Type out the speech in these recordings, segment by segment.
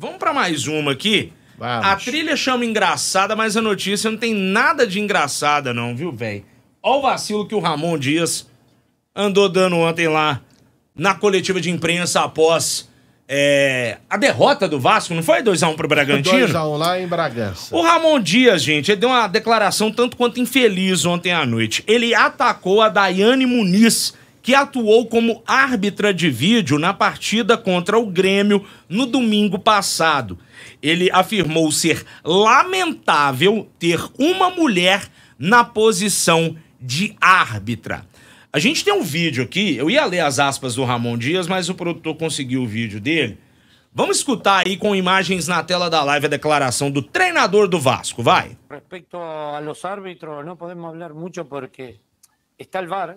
Vamos para mais uma aqui. Vamos. A trilha chama engraçada, mas a notícia não tem nada de engraçada, não, viu, velho? Olha o vacilo que o Ramon Dias andou dando ontem lá na coletiva de imprensa após é, a derrota do Vasco, não foi 2x1 pro Bragantino? 2x1 um lá em Bragança. O Ramon Dias, gente, ele deu uma declaração tanto quanto infeliz ontem à noite. Ele atacou a Daiane Muniz que atuou como árbitra de vídeo na partida contra o Grêmio no domingo passado. Ele afirmou ser lamentável ter uma mulher na posição de árbitra. A gente tem um vídeo aqui, eu ia ler as aspas do Ramon Dias, mas o produtor conseguiu o vídeo dele. Vamos escutar aí com imagens na tela da live a declaração do treinador do Vasco, vai. a aos árbitros, não podemos falar muito porque está o VAR.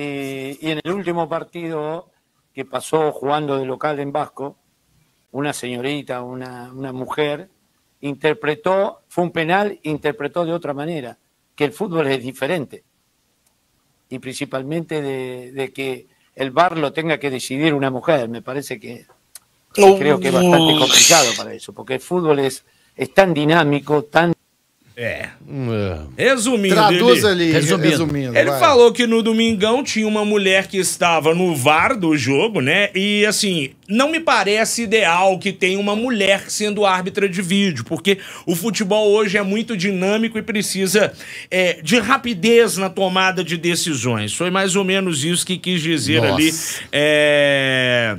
Eh, y en el último partido que pasó jugando de local en Vasco, una señorita, una, mujer, interpretó, fue un penal, interpretó de otra manera, que el fútbol es diferente. Y principalmente de, que el bar lo tenga que decidir una mujer, me parece que creo que es bastante complicado para eso, porque el fútbol es tan dinámico, tan É. é. Resumindo. Traduz ele, ali, resumindo. resumindo ele vai. falou que no domingão tinha uma mulher que estava no VAR do jogo, né? E assim, não me parece ideal que tenha uma mulher sendo árbitra de vídeo, porque o futebol hoje é muito dinâmico e precisa é, de rapidez na tomada de decisões. Foi mais ou menos isso que quis dizer Nossa. ali é,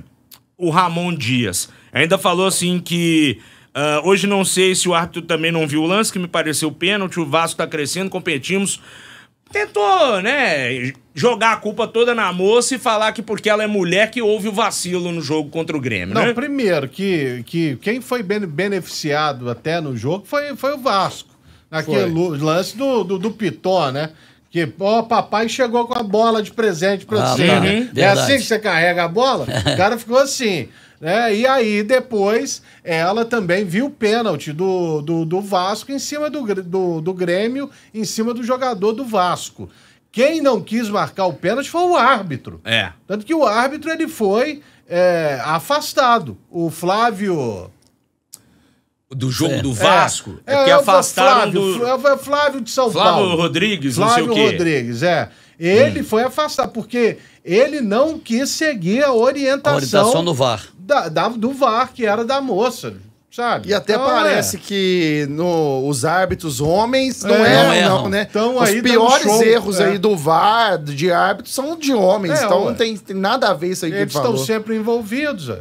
o Ramon Dias. Ainda falou assim que Uh, hoje não sei se o árbitro também não viu o lance, que me pareceu pênalti. O Vasco tá crescendo, competimos. Tentou, né, jogar a culpa toda na moça e falar que porque ela é mulher que houve o vacilo no jogo contra o Grêmio, não, né? primeiro, que, que quem foi beneficiado até no jogo foi, foi o Vasco. Naquele foi. lance do, do, do Pitó, né? Que, ó, papai chegou com a bola de presente pra ah, você. Tá. Né? É assim que você carrega a bola? O cara ficou assim. Né? E aí depois ela também viu o pênalti do, do, do, Vasco em cima do, do, do Grêmio, em cima do jogador do Vasco. Quem não quis marcar o pênalti foi o árbitro. É. Tanto que o árbitro ele foi é, afastado. O Flávio. Do jogo é. do Vasco? É, é afastado. é, afastaram Flávio, do... É Flávio de São Flávio Paulo. Flávio Rodrigues, Flávio não sei o quê. Flávio Rodrigues, é ele hum. foi afastado, porque ele não quis seguir a orientação. A orientação do VAR. Da, da, do VAR, que era da moça. Sabe? E até então, parece é. que no, os árbitros homens é. não é, erram, não, né? Então, os aí piores show, erros é. aí do VAR, de árbitro, são de homens. É, então não tem, tem, nada a ver isso aí Eles estão sempre envolvidos, ó.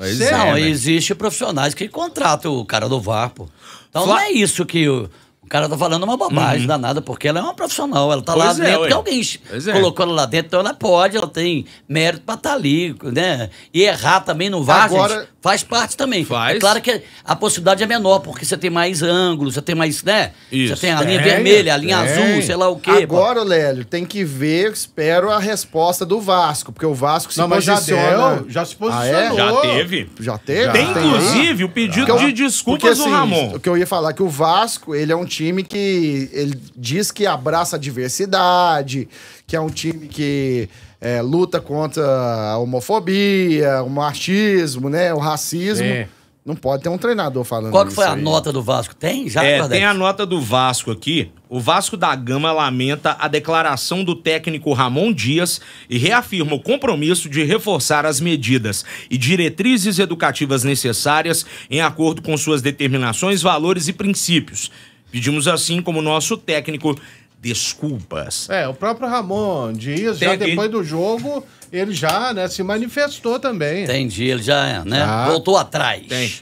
É. Não, né? existe profissionais que contratam o cara do VAR, pô. Então Fla... não é isso que... Eu... O cara tá falando uma bobagem uhum. danada, porque ela é uma profissional, ela tá pois lá é, dentro, que alguém pois é. colocou ela lá dentro, então ela pode, ela tem mérito pra estar tá ali, né? E errar também no vai, Agora... Gente, faz parte também. Faz. É claro que a possibilidade é menor, porque você tem mais ângulos, você tem mais, né? Isso. Você tem a linha é, vermelha, a linha é. azul, sei lá o quê. Agora, pô. Lélio, tem que ver, espero, a resposta do Vasco, porque o Vasco se não, posiciona. já, deu, já se posicionou. Ah, já teve. Já teve? Tem, inclusive, né? o pedido porque de desculpas porque, do assim, Ramon. O que eu ia falar, que o Vasco, ele é um time time que ele diz que abraça a diversidade, que é um time que é, luta contra a homofobia, o machismo, né, o racismo. É. Não pode ter um treinador falando Qual que foi a aí? nota do Vasco? Tem? Já é, tem a nota do Vasco aqui. O Vasco da Gama lamenta a declaração do técnico Ramon Dias e reafirma o compromisso de reforçar as medidas e diretrizes educativas necessárias em acordo com suas determinações, valores e princípios, Pedimos assim como nosso técnico desculpas. É, o próprio Ramon Dias, Tem já depois do jogo, ele já né, se manifestou também. Entendi, ele já né, voltou atrás. Tem.